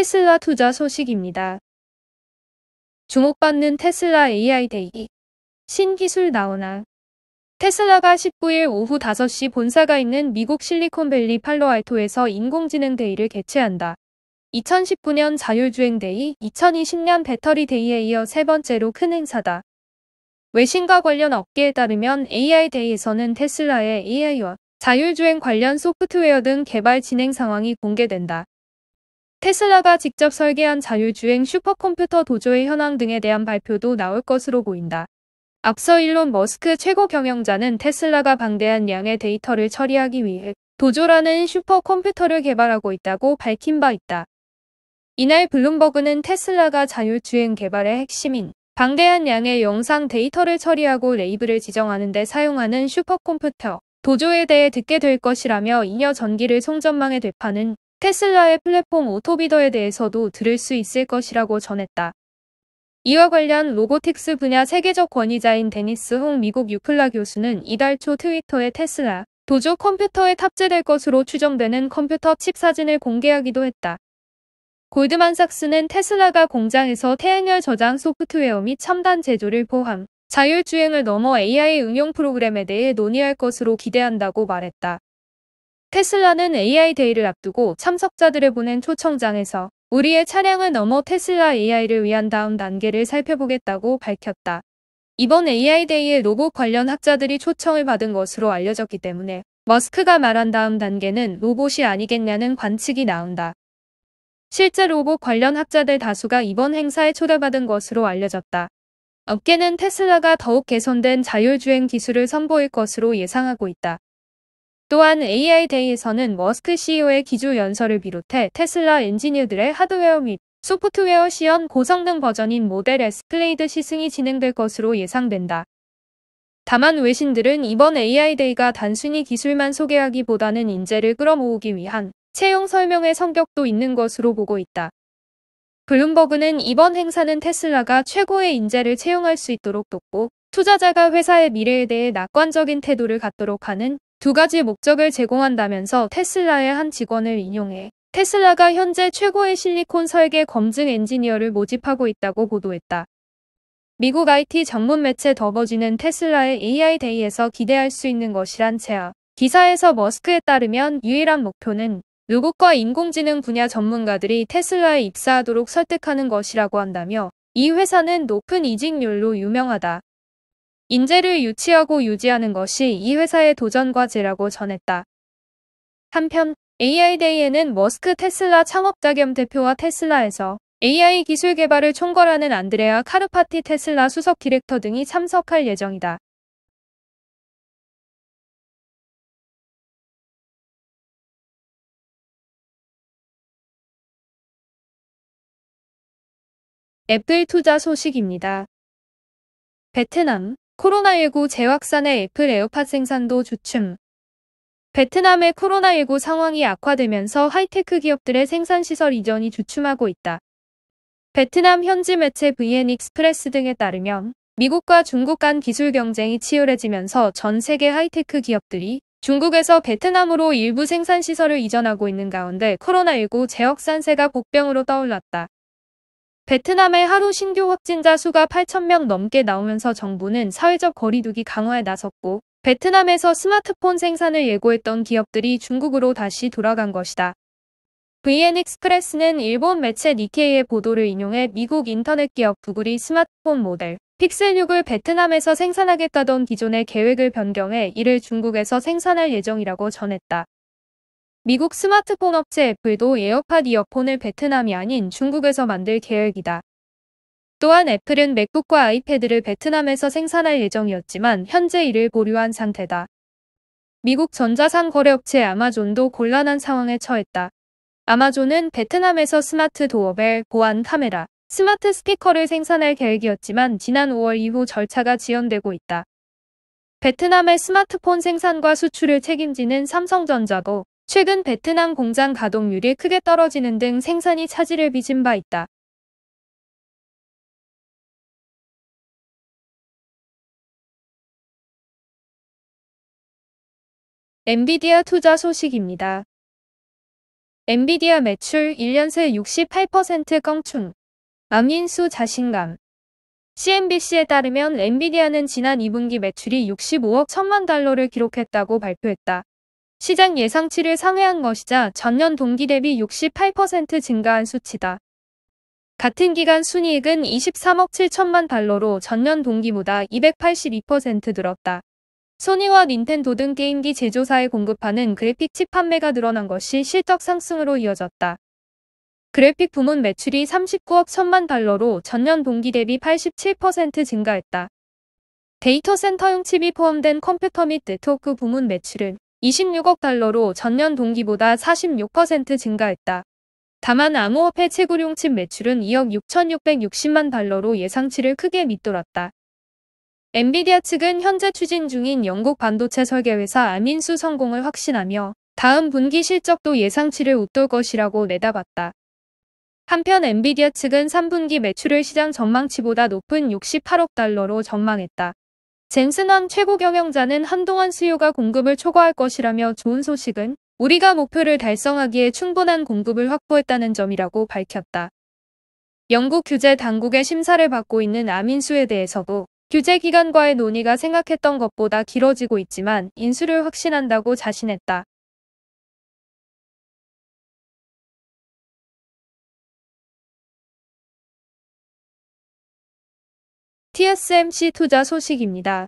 테슬라 투자 소식입니다. 주목받는 테슬라 AI 데이. 신기술 나오나. 테슬라가 19일 오후 5시 본사가 있는 미국 실리콘밸리 팔로알토에서 인공지능 데이를 개최한다. 2019년 자율주행 데이, 2020년 배터리 데이에 이어 세 번째로 큰 행사다. 외신과 관련 업계에 따르면 AI 데이에서는 테슬라의 AI와 자율주행 관련 소프트웨어 등 개발 진행 상황이 공개된다. 테슬라가 직접 설계한 자율주행 슈퍼컴퓨터 도조의 현황 등에 대한 발표도 나올 것으로 보인다. 앞서 일론 머스크 최고 경영자는 테슬라가 방대한 양의 데이터를 처리하기 위해 도조라는 슈퍼컴퓨터를 개발하고 있다고 밝힌 바 있다. 이날 블룸버그는 테슬라가 자율주행 개발의 핵심인 방대한 양의 영상 데이터를 처리하고 레이블을 지정하는 데 사용하는 슈퍼컴퓨터 도조에 대해 듣게 될 것이라며 이녀 전기를 송전망에 되파는 테슬라의 플랫폼 오토비더에 대해서도 들을 수 있을 것이라고 전했다. 이와 관련 로보틱스 분야 세계적 권위자인 데니스 홍 미국 유클라 교수는 이달 초 트위터에 테슬라 도조 컴퓨터에 탑재될 것으로 추정되는 컴퓨터 칩 사진을 공개하기도 했다. 골드만삭스는 테슬라가 공장에서 태양열 저장 소프트웨어 및 첨단 제조를 포함 자율주행을 넘어 AI 응용 프로그램에 대해 논의할 것으로 기대한다고 말했다. 테슬라는 AI 데이를 앞두고 참석자들을 보낸 초청장에서 우리의 차량을 넘어 테슬라 AI를 위한 다음 단계를 살펴보겠다고 밝혔다. 이번 AI 데이에 로봇 관련 학자들이 초청을 받은 것으로 알려졌기 때문에 머스크가 말한 다음 단계는 로봇이 아니겠냐는 관측이 나온다. 실제 로봇 관련 학자들 다수가 이번 행사에 초대받은 것으로 알려졌다. 업계는 테슬라가 더욱 개선된 자율주행 기술을 선보일 것으로 예상하고 있다. 또한 AI 데이에서는 머스크 CEO의 기조 연설을 비롯해 테슬라 엔지니어들의 하드웨어 및 소프트웨어 시연 고성능 버전인 모델 에스플레이드 시승이 진행될 것으로 예상된다. 다만 외신들은 이번 AI 데이가 단순히 기술만 소개하기보다는 인재를 끌어모으기 위한 채용 설명의 성격도 있는 것으로 보고 있다. 블룸버그는 이번 행사는 테슬라가 최고의 인재를 채용할 수 있도록 돕고 투자자가 회사의 미래에 대해 낙관적인 태도를 갖도록 하는 두 가지 목적을 제공한다면서 테슬라의 한 직원을 인용해 테슬라가 현재 최고의 실리콘 설계 검증 엔지니어를 모집하고 있다고 보도했다. 미국 IT 전문 매체 더버지는 테슬라의 AI 데이에서 기대할 수 있는 것이란 채아. 기사에서 머스크에 따르면 유일한 목표는 누국과 인공지능 분야 전문가들이 테슬라에 입사하도록 설득하는 것이라고 한다며 이 회사는 높은 이직률로 유명하다. 인재를 유치하고 유지하는 것이 이 회사의 도전 과제라고 전했다. 한편 AI데이에는 머스크 테슬라 창업자 겸 대표와 테슬라에서 AI 기술 개발을 총괄하는 안드레아 카르파티 테슬라 수석 디렉터 등이 참석할 예정이다. 애플 투자 소식입니다. 베트남 코로나19 재확산에 애플 에어팟 생산도 주춤. 베트남의 코로나19 상황이 악화되면서 하이테크 기업들의 생산시설 이전이 주춤하고 있다. 베트남 현지 매체 VN 익스프레스 등에 따르면 미국과 중국 간 기술 경쟁이 치열해지면서 전 세계 하이테크 기업들이 중국에서 베트남으로 일부 생산시설을 이전하고 있는 가운데 코로나19 재확산세가 복병으로 떠올랐다. 베트남의 하루 신규 확진자 수가 8,000명 넘게 나오면서 정부는 사회적 거리두기 강화에 나섰고 베트남에서 스마트폰 생산을 예고했던 기업들이 중국으로 다시 돌아간 것이다. VN 익스프레스는 일본 매체 니케이의 보도를 인용해 미국 인터넷 기업 구글이 스마트폰 모델 픽셀 6을 베트남에서 생산하겠다던 기존의 계획을 변경해 이를 중국에서 생산할 예정이라고 전했다. 미국 스마트폰 업체 애플도 에어팟 이어폰을 베트남이 아닌 중국에서 만들 계획이다. 또한 애플은 맥북과 아이패드를 베트남에서 생산할 예정이었지만 현재 이를 보류한 상태다. 미국 전자상 거래업체 아마존도 곤란한 상황에 처했다. 아마존은 베트남에서 스마트 도어벨, 보안 카메라, 스마트 스피커를 생산할 계획이었지만 지난 5월 이후 절차가 지연되고 있다. 베트남의 스마트폰 생산과 수출을 책임지는 삼성전자고 최근 베트남 공장 가동률이 크게 떨어지는 등 생산이 차질을 빚은 바 있다. 엔비디아 투자 소식입니다. 엔비디아 매출 1년 새 68% 껑충. 암인수 자신감. CNBC에 따르면 엔비디아는 지난 2분기 매출이 65억 1 천만 달러를 기록했다고 발표했다. 시장 예상치를 상회한 것이자 전년 동기 대비 68% 증가한 수치다. 같은 기간 순이익은 23억 7천만 달러로 전년 동기보다 282% 늘었다. 소니와 닌텐도 등 게임기 제조사에 공급하는 그래픽 칩 판매가 늘어난 것이 실적 상승으로 이어졌다. 그래픽 부문 매출이 39억 1천만 달러로 전년 동기 대비 87% 증가했다. 데이터 센터용 칩이 포함된 컴퓨터 및 네트워크 부문 매출은 26억 달러로 전년 동기보다 46% 증가했다. 다만 암호화폐 채굴용 칩 매출은 2억 6,660만 달러로 예상치를 크게 밑돌았다. 엔비디아 측은 현재 추진 중인 영국 반도체 설계회사 아민수 성공을 확신하며 다음 분기 실적도 예상치를 웃돌 것이라고 내다봤다. 한편 엔비디아 측은 3분기 매출을 시장 전망치보다 높은 68억 달러로 전망했다. 젠슨원 최고 경영자는 한동안 수요가 공급을 초과할 것이라며 좋은 소식은 우리가 목표를 달성하기에 충분한 공급을 확보했다는 점이라고 밝혔다. 영국 규제 당국의 심사를 받고 있는 아민수에 대해서도 규제 기관과의 논의가 생각했던 것보다 길어지고 있지만 인수를 확신한다고 자신했다. TSMC 투자 소식입니다.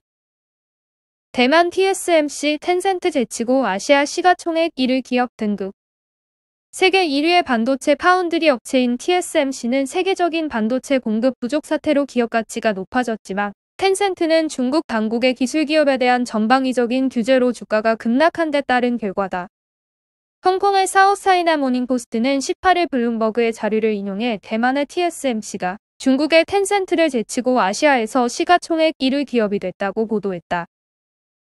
대만 TSMC 텐센트 제치고 아시아 시가총액 1위 기업 등극 세계 1위의 반도체 파운드리 업체인 TSMC는 세계적인 반도체 공급 부족 사태로 기업 가치가 높아졌지만 텐센트는 중국 당국의 기술 기업에 대한 전방위적인 규제로 주가가 급락한 데 따른 결과다. 홍콩의 사우사이나 모닝포스트는 18일 블룸버그의 자료를 인용해 대만의 TSMC가 중국의 텐센트를 제치고 아시아에서 시가총액 1위 기업이 됐다고 보도했다.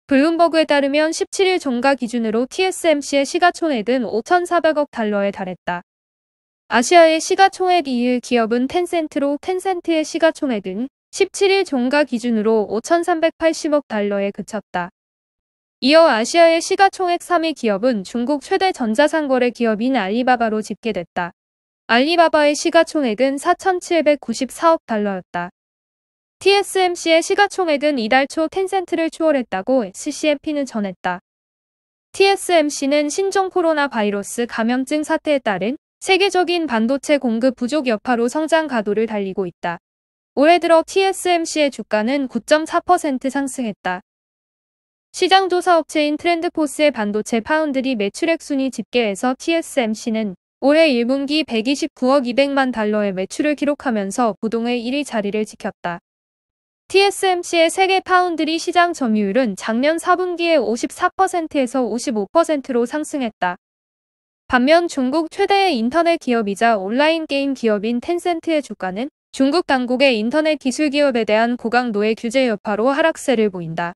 블룸버그에 따르면 17일 종가 기준으로 TSMC의 시가총액은 5,400억 달러에 달했다. 아시아의 시가총액 2위 기업은 텐센트로 텐센트의 시가총액은 17일 종가 기준으로 5,380억 달러에 그쳤다. 이어 아시아의 시가총액 3위 기업은 중국 최대 전자상거래 기업인 알리바바로 집계됐다. 알리바바의 시가총액은 4,794억 달러였다. TSMC의 시가총액은 이달 초 텐센트를 추월했다고 s c m p 는 전했다. TSMC는 신종 코로나 바이러스 감염증 사태에 따른 세계적인 반도체 공급 부족 여파로 성장 가도를 달리고 있다. 올해 들어 TSMC의 주가는 9.4% 상승했다. 시장조사업체인 트렌드포스의 반도체 파운드리 매출액 순위 집계에서 TSMC는 올해 1분기 129억 200만 달러의 매출을 기록하면서 부동의 1위 자리를 지켰다. TSMC의 세계 파운드리 시장 점유율은 작년 4분기에 54%에서 55%로 상승했다. 반면 중국 최대의 인터넷 기업이자 온라인 게임 기업인 텐센트의 주가는 중국 당국의 인터넷 기술 기업에 대한 고강도의 규제 여파로 하락세를 보인다.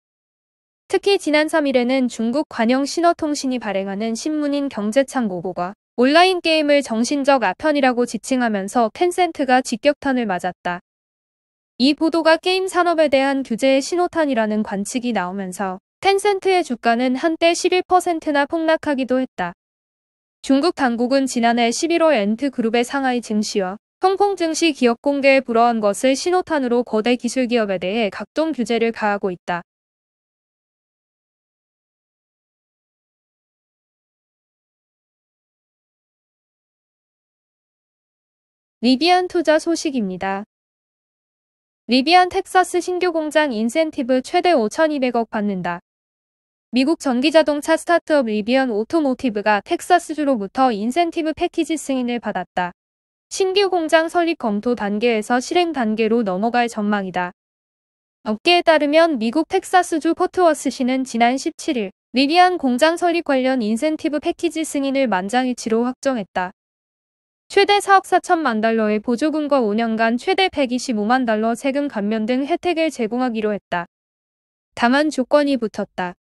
특히 지난 3일에는 중국 관영 신화통신이 발행하는 신문인 경제창고고가 온라인 게임을 정신적 아편이라고 지칭하면서 텐센트가 직격탄을 맞았다. 이 보도가 게임 산업에 대한 규제의 신호탄이라는 관측이 나오면서 텐센트의 주가는 한때 11%나 폭락하기도 했다. 중국 당국은 지난해 11월 엔트 그룹의 상하이 증시와 홍콩 증시 기업 공개에 불어한 것을 신호탄으로 거대 기술 기업에 대해 각종 규제를 가하고 있다. 리비안 투자 소식입니다. 리비안 텍사스 신규 공장 인센티브 최대 5,200억 받는다. 미국 전기자동차 스타트업 리비안 오토모티브가 텍사스주로부터 인센티브 패키지 승인을 받았다. 신규 공장 설립 검토 단계에서 실행 단계로 넘어갈 전망이다. 업계에 따르면 미국 텍사스주 포트워스시는 지난 17일 리비안 공장 설립 관련 인센티브 패키지 승인을 만장일치로 확정했다. 최대 4억 4천만 달러의 보조금과 5년간 최대 125만 달러 세금 감면 등 혜택을 제공하기로 했다. 다만 조건이 붙었다.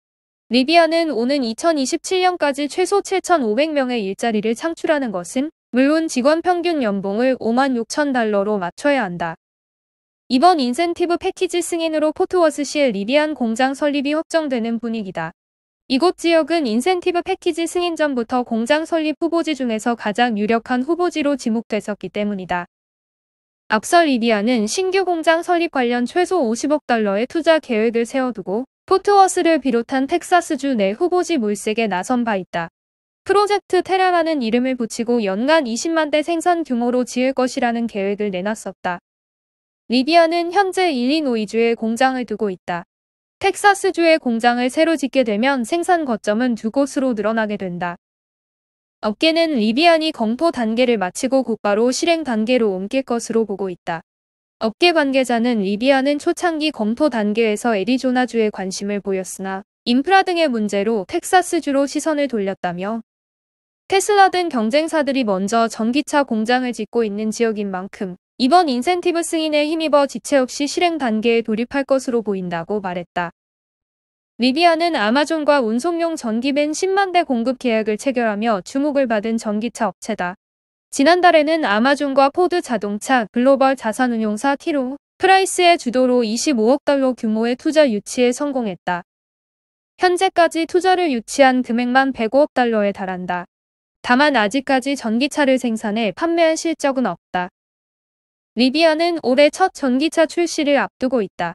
리비아는 오는 2027년까지 최소 7,500명의 일자리를 창출하는 것은 물론 직원 평균 연봉을 5만 6천 달러로 맞춰야 한다. 이번 인센티브 패키지 승인으로 포트워스시의 리비안 공장 설립이 확정되는 분위기다. 이곳 지역은 인센티브 패키지 승인 전부터 공장 설립 후보지 중에서 가장 유력한 후보지로 지목됐었기 때문이다. 앞서 리비아는 신규 공장 설립 관련 최소 50억 달러의 투자 계획을 세워두고 포트워스를 비롯한 텍사스주 내 후보지 물색에 나선 바 있다. 프로젝트 테라라는 이름을 붙이고 연간 20만 대 생산 규모로 지을 것이라는 계획을 내놨었다. 리비아는 현재 일리노이주에 공장을 두고 있다. 텍사스주의 공장을 새로 짓게 되면 생산 거점은 두 곳으로 늘어나게 된다. 업계는 리비안이 검토 단계를 마치고 곧바로 실행 단계로 옮길 것으로 보고 있다. 업계 관계자는 리비안은 초창기 검토 단계에서 애리조나주에 관심을 보였으나 인프라 등의 문제로 텍사스주로 시선을 돌렸다며 테슬라 등 경쟁사들이 먼저 전기차 공장을 짓고 있는 지역인 만큼 이번 인센티브 승인에 힘입어 지체 없이 실행 단계에 돌입할 것으로 보인다고 말했다. 리비아는 아마존과 운송용 전기밴 10만 대 공급 계약을 체결하며 주목을 받은 전기차 업체다. 지난달에는 아마존과 포드 자동차 글로벌 자산운용사 티로 프라이스의 주도로 25억 달러 규모의 투자 유치에 성공했다. 현재까지 투자를 유치한 금액만 105억 달러에 달한다. 다만 아직까지 전기차를 생산해 판매한 실적은 없다. 리비아는 올해 첫 전기차 출시를 앞두고 있다.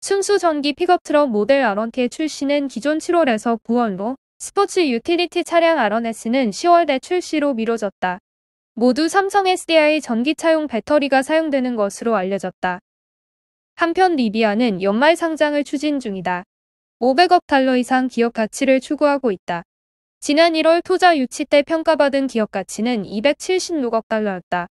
순수 전기 픽업트럭 모델 아런티의 출시는 기존 7월에서 9월로 스포츠 유틸리티 차량 아런스는 10월대 출시로 미뤄졌다. 모두 삼성 SDI 전기차용 배터리가 사용되는 것으로 알려졌다. 한편 리비아는 연말 상장을 추진 중이다. 500억 달러 이상 기업 가치를 추구하고 있다. 지난 1월 투자 유치 때 평가받은 기업 가치는 276억 달러였다.